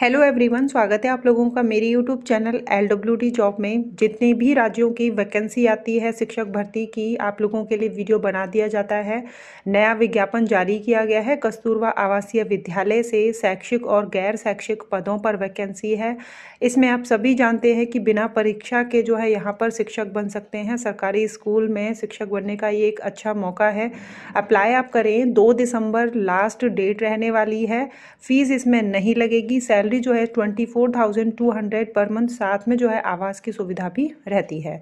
hello everyone स्वागत है आप लोगों का मेरी YouTube channel L W D job में जितने भी राज्यों की वैकेंसी आती है शिक्षक भर्ती की आप लोगों के लिए वीडियो बना दिया जाता है नया विज्ञापन जारी किया गया है कस्तूरबा आवासीय विद्यालय से शैक्षिक और गैर शैक्षिक पदों पर वैकेंसी है इसमें आप सभी जानते हैं कि बिना परीक्षा के जो है यहाँ पर शिक्षक बन सकते हैं सरकारी स्कूल में शिक्षक बनने का ये एक अच्छा मौका है अप्लाई आप करें दो दिसंबर लास्ट डेट रहने वाली है फीस इसमें नहीं लगेगी सैल सैलरी जो है twenty four thousand two hundred per month साथ में जो है आवास की सुविधा भी रहती है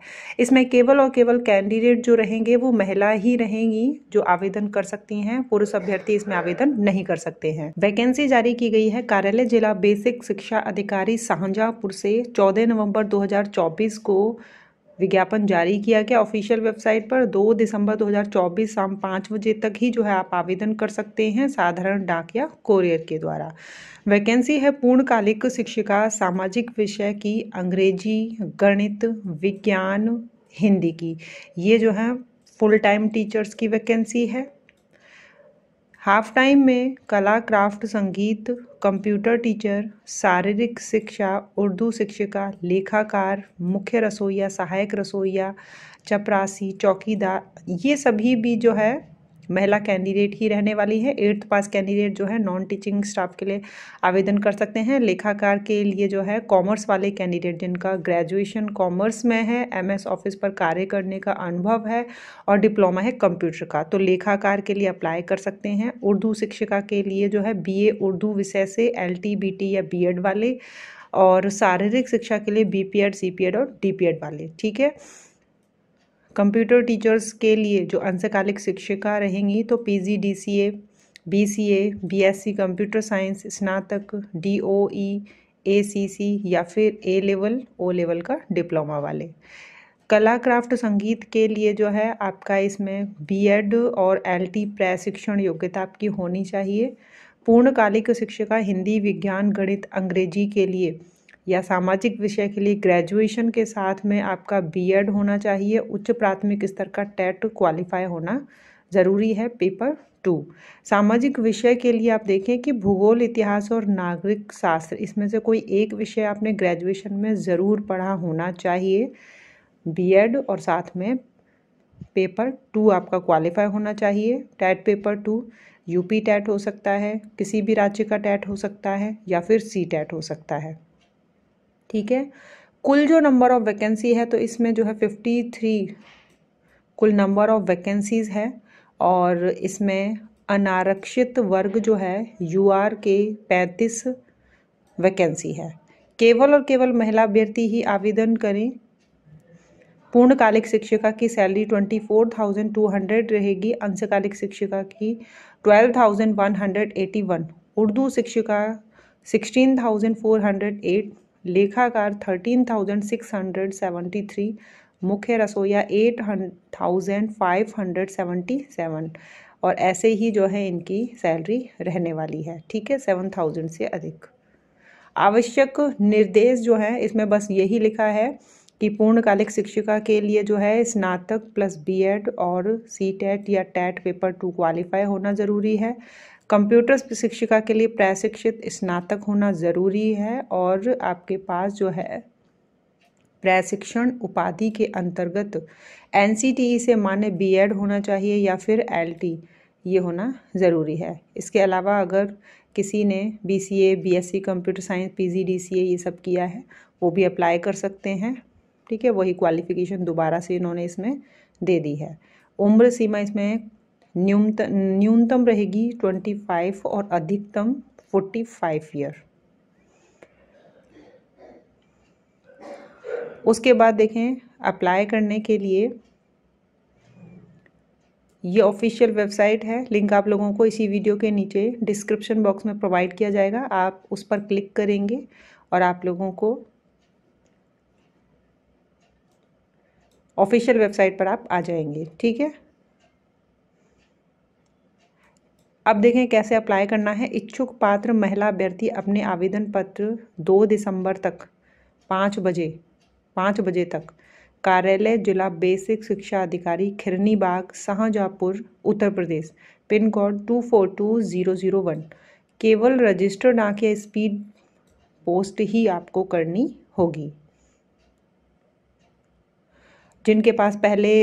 इसमें केवल और केवल कैंडिडेट जो रहेंगे वो महिला ही रहेंगी जो आवेदन कर सकती हैं पुरुष अभ्यर्थी इसमें आवेदन नहीं कर सकते हैं वैकेंसी जारी की गई है कार्यालय जिला बेसिक शिक्षा अधिकारी शाहजहांपुर से चौदह नवम्बर दो को विज्ञापन जारी किया गया ऑफिशियल वेबसाइट पर 2 दिसंबर 2024 शाम पाँच बजे तक ही जो है आप आवेदन कर सकते हैं साधारण डाक या कोरियर के द्वारा वैकेंसी है पूर्णकालिक शिक्षिका सामाजिक विषय की अंग्रेजी गणित विज्ञान हिंदी की ये जो है फुल टाइम टीचर्स की वैकेंसी है हाफ टाइम में कला क्राफ्ट संगीत कंप्यूटर टीचर शारीरिक शिक्षा उर्दू शिक्षिका लेखाकार मुख्य रसोईया सहायक रसोईया चपरासी चौकीदार ये सभी भी जो है महिला कैंडिडेट ही रहने वाली है एट्थ पास कैंडिडेट जो है नॉन टीचिंग स्टाफ के लिए आवेदन कर सकते हैं लेखाकार के लिए जो है कॉमर्स वाले कैंडिडेट जिनका ग्रेजुएशन कॉमर्स में है एमएस ऑफिस पर कार्य करने का अनुभव है और डिप्लोमा है कंप्यूटर का तो लेखाकार के लिए अप्लाई कर सकते हैं उर्दू शिक्षिका के लिए जो है बी उर्दू विषय से एल टी या बी वाले और शारीरिक शिक्षा के लिए बीपीएड सीपीएड और डीपीएड वाले ठीक है कंप्यूटर टीचर्स के लिए जो अंशकालिक शिक्षिका रहेंगी तो P G D C A B C A B S C computer science स्नातक D O E A C C या फिर ए लेवल ओ लेवल का डिप्लोमा वाले कला क्राफ्ट संगीत के लिए जो है आपका इसमें बीएड और एलटी प्रशिक्षण योग्यता आपकी होनी चाहिए पूर्णकालिक शिक्षिका हिंदी विज्ञान गणित अंग्रेजी के लिए या सामाजिक विषय के लिए ग्रेजुएशन के साथ में आपका बीएड होना चाहिए उच्च प्राथमिक स्तर का टेट क्वालिफाई e होना ज़रूरी है पेपर टू सामाजिक विषय के लिए आप देखें कि भूगोल इतिहास और नागरिक शास्त्र इसमें से कोई एक विषय आपने ग्रेजुएशन में ज़रूर पढ़ा होना चाहिए बीएड और साथ में पेपर टू आपका क्वालिफाई होना चाहिए TET paper two UP TET हो सकता है किसी भी राज्य का टैट e हो सकता है या फिर सी टैट e हो सकता है ठीक है कुल जो नंबर ऑफ़ वैकेंसी है तो इसमें जो है फिफ्टी थ्री कुल नंबर ऑफ़ वैकेंसीज़ है और इसमें अनारक्षित वर्ग जो है यूआर के पैंतीस वैकेंसी है केवल और केवल महिला अभ्यर्थी ही आवेदन करें पूर्णकालिक शिक्षिका की salary twenty four thousand two hundred रहेगी अंशकालिक शिक्षिका की twelve thousand one hundred eighty one Urdu शिक्षिका sixteen thousand four hundred eight लेखाकार thirteen thousand six hundred seventy three मुख्य रसोईया eight thousand five hundred seventy seven और ऐसे ही जो है इनकी सैलरी रहने वाली है ठीक है सेवन थाउजेंड से अधिक आवश्यक निर्देश जो है इसमें बस यही लिखा है कि पूर्णकालिक शिक्षिका के लिए जो है स्नातक प्लस बीएड और सी टेट या टेट पेपर टू क्वालिफाई होना ज़रूरी है कंप्यूटर शिक्षिका के लिए प्रशिक्षित स्नातक होना ज़रूरी है और आपके पास जो है प्रशिक्षण उपाधि के अंतर्गत एन से माने बी होना चाहिए या फिर एल ये होना ज़रूरी है इसके अलावा अगर किसी ने B C A B S C computer science P G D C A ये सब किया है वो भी अप्लाई कर सकते हैं ठीक है वही क्वालिफिकेशन दोबारा से इन्होंने इसमें दे दी है उम्र सीमा इसमें न्यूनतम न्यूनतम रहेगी ट्वेंटी फाइव और अधिकतम फोर्टी फाइव ईयर उसके बाद देखें अप्लाई करने के लिए ये ऑफिशियल वेबसाइट है लिंक आप लोगों को इसी वीडियो के नीचे डिस्क्रिप्शन बॉक्स में प्रोवाइड किया जाएगा आप उस पर क्लिक करेंगे और आप लोगों को ऑफिशियल वेबसाइट पर आप आ जाएंगे ठीक है अब देखें कैसे अप्लाई करना है इच्छुक पात्र महिला अभ्यर्थी अपने आवेदन पत्र दो दिसंबर तक पाँच बजे पाँच बजे तक कार्यालय जिला बेसिक शिक्षा अधिकारी Khirni Bagh Shahjahanpur Uttar Pradesh pin code two four two zero zero one केवल रजिस्टर ना के स्पीड पोस्ट ही आपको करनी होगी जिनके पास पहले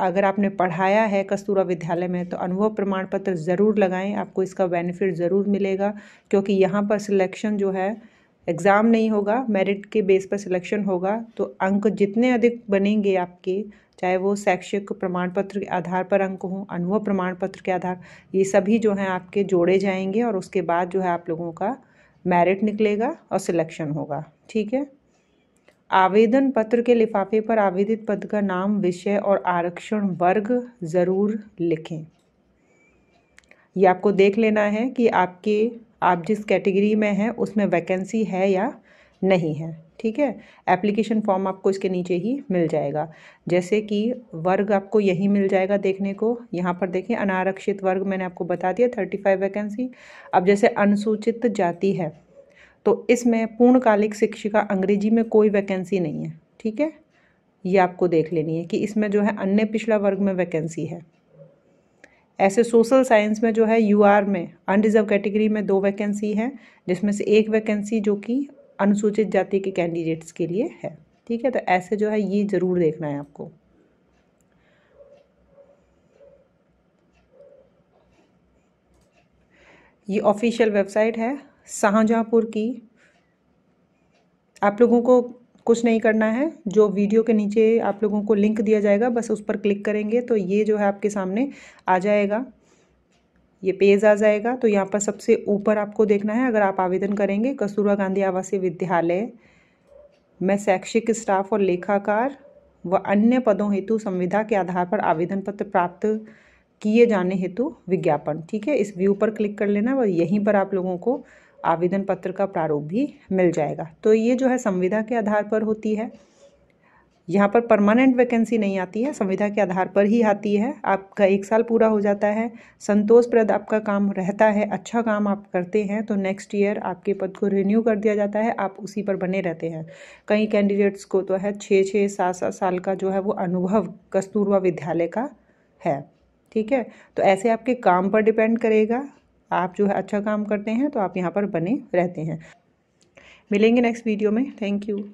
अगर आपने पढ़ाया है कस्तूरा विद्यालय में तो अनुभव प्रमाण पत्र ज़रूर लगाएं आपको इसका बेनिफिट ज़रूर मिलेगा क्योंकि यहाँ पर सिलेक्शन जो है एग्ज़ाम नहीं होगा मेरिट के बेस पर सिलेक्शन होगा तो अंक जितने अधिक बनेंगे आपके चाहे वो शैक्षिक प्रमाण पत्र के आधार पर अंक हों अनुभव प्रमाण पत्र के आधार ये सभी जो हैं आपके जोड़े जाएंगे और उसके बाद जो है आप लोगों का मेरिट निकलेगा और सिलेक्शन होगा ठीक है आवेदन पत्र के लिफाफे पर आवेदित पद का नाम विषय और आरक्षण वर्ग ज़रूर लिखें ये आपको देख लेना है कि आपके आप जिस कैटेगरी में हैं उसमें वैकेंसी है या नहीं है ठीक है एप्लीकेशन फॉर्म आपको इसके नीचे ही मिल जाएगा जैसे कि वर्ग आपको यही मिल जाएगा देखने को यहाँ पर देखें अनारक्षित वर्ग मैंने आपको बता दिया थर्टी फाइव वैकेंसी अब जैसे अनुसूचित जाति है तो इसमें पूर्णकालिक शिक्षिका अंग्रेजी में कोई वैकेंसी नहीं है ठीक है ये आपको देख लेनी है कि इसमें जो है अन्य पिछड़ा वर्ग में वैकेंसी है ऐसे सोशल साइंस में जो है यूआर में अनडिजर्व कैटेगरी में दो वैकेंसी है जिसमें से एक वैकेंसी जो कि अनुसूचित जाति के कैंडिडेट्स के लिए है ठीक है तो ऐसे जो है ये ज़रूर देखना है आपको ये ऑफिशियल वेबसाइट है शाहजहाँपुर की आप लोगों को कुछ नहीं करना है जो वीडियो के नीचे आप लोगों को लिंक दिया जाएगा बस उस पर क्लिक करेंगे तो ये जो है आपके सामने आ जाएगा ये पेज आ जाएगा तो यहाँ पर सबसे ऊपर आपको देखना है अगर आप आवेदन करेंगे कस्तूरबा गांधी आवासीय विद्यालय में शैक्षिक स्टाफ और लेखाकार व अन्य पदों हेतु संविधा के आधार पर आवेदन पत्र प्राप्त किए जाने हेतु विज्ञापन ठीक है इस व्यू पर क्लिक कर लेना और यहीं पर आप लोगों को आवेदन पत्र का प्रारूप भी मिल जाएगा तो ये जो है संविधा के आधार पर होती है यहाँ पर परमानेंट वैकेंसी नहीं आती है संविधा के आधार पर ही आती है आपका एक साल पूरा हो जाता है संतोषप्रद आपका काम रहता है अच्छा काम आप करते हैं तो नेक्स्ट ईयर आपके पद को रिन्यू कर दिया जाता है आप उसी पर बने रहते हैं कई कैंडिडेट्स को तो है छः छः सात सात साल का जो है वो अनुभव कस्तूरबा विद्यालय का है ठीक है तो ऐसे आपके काम पर डिपेंड करेगा आप जो है अच्छा काम करते हैं तो आप यहाँ पर बने रहते हैं मिलेंगे नेक्स्ट वीडियो में थैंक यू